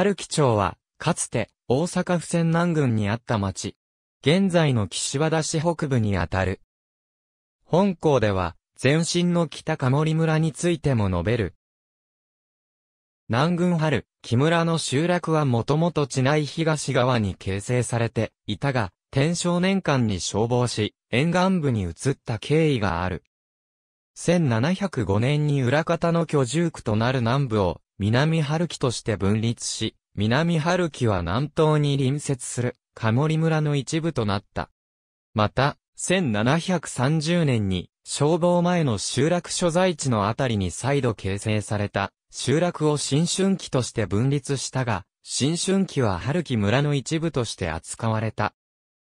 春木町は、かつて、大阪府泉南郡にあった町。現在の岸和田市北部にあたる。本校では、前身の北鴨森村についても述べる。南郡春、木村の集落はもともと地内東側に形成されていたが、天正年間に消防し、沿岸部に移った経緯がある。1705年に裏方の居住区となる南部を南春樹として分立し、南春樹は南東に隣接する、カモリ村の一部となった。また、1730年に、消防前の集落所在地のあたりに再度形成された、集落を新春期として分立したが、新春期は春樹村の一部として扱われた。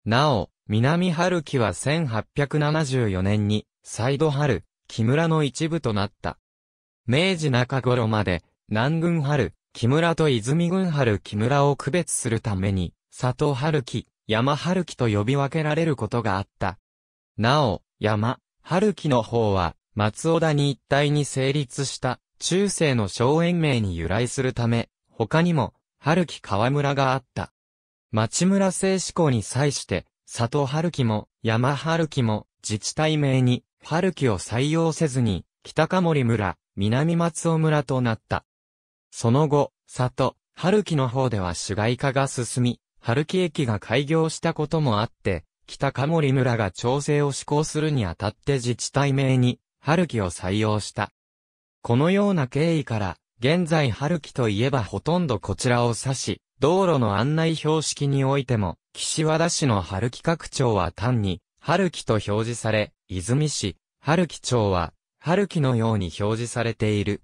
なお、南春樹は1874年に、再度春、木村の一部となった。明治中頃まで、南軍春、木村と泉軍春木村を区別するために、佐藤春樹、山春樹と呼び分けられることがあった。なお、山、春樹の方は、松尾谷一帯に成立した中世の荘園名に由来するため、他にも、春樹川村があった。町村製志向に際して、佐藤春樹も山春樹も自治体名に春樹を採用せずに、北か森村、南松尾村となった。その後、里、春樹の方では市街化が進み、春樹駅が開業したこともあって、北かもり村が調整を施行するにあたって自治体名に、春樹を採用した。このような経緯から、現在春樹といえばほとんどこちらを指し、道路の案内標識においても、岸和田市の春樹拡町は単に、春樹と表示され、泉市、春樹町は、春樹のように表示されている。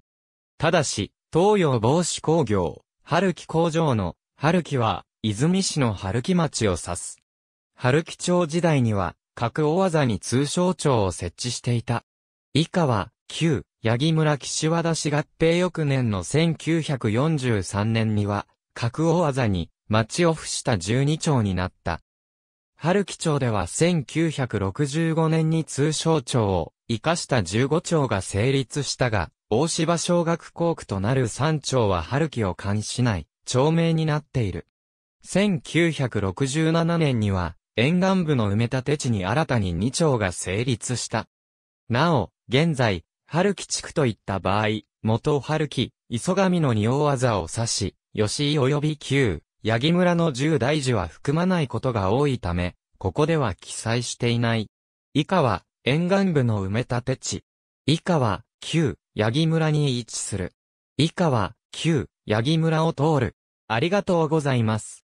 ただし、東洋防止工業、春木工場の、春木は、泉市の春木町を指す。春木町時代には、各大技に通商庁を設置していた。以下は、旧、八木村岸和田市合併翌年の1943年には、各大技に、町を付した12町になった。春木町では1965年に通商庁を、生かした15町が成立したが、大芝小学校区となる三町は春樹を監視内、町名になっている。1967年には、沿岸部の埋め立て地に新たに二町が成立した。なお、現在、春樹地区といった場合、元春樹、磯上の仁王技を指し、吉井及び旧、八木村の十大寺は含まないことが多いため、ここでは記載していない。以下は、沿岸部の埋め立て地。以下は、旧、八木村に位置する。以下は、旧、八木村を通る。ありがとうございます。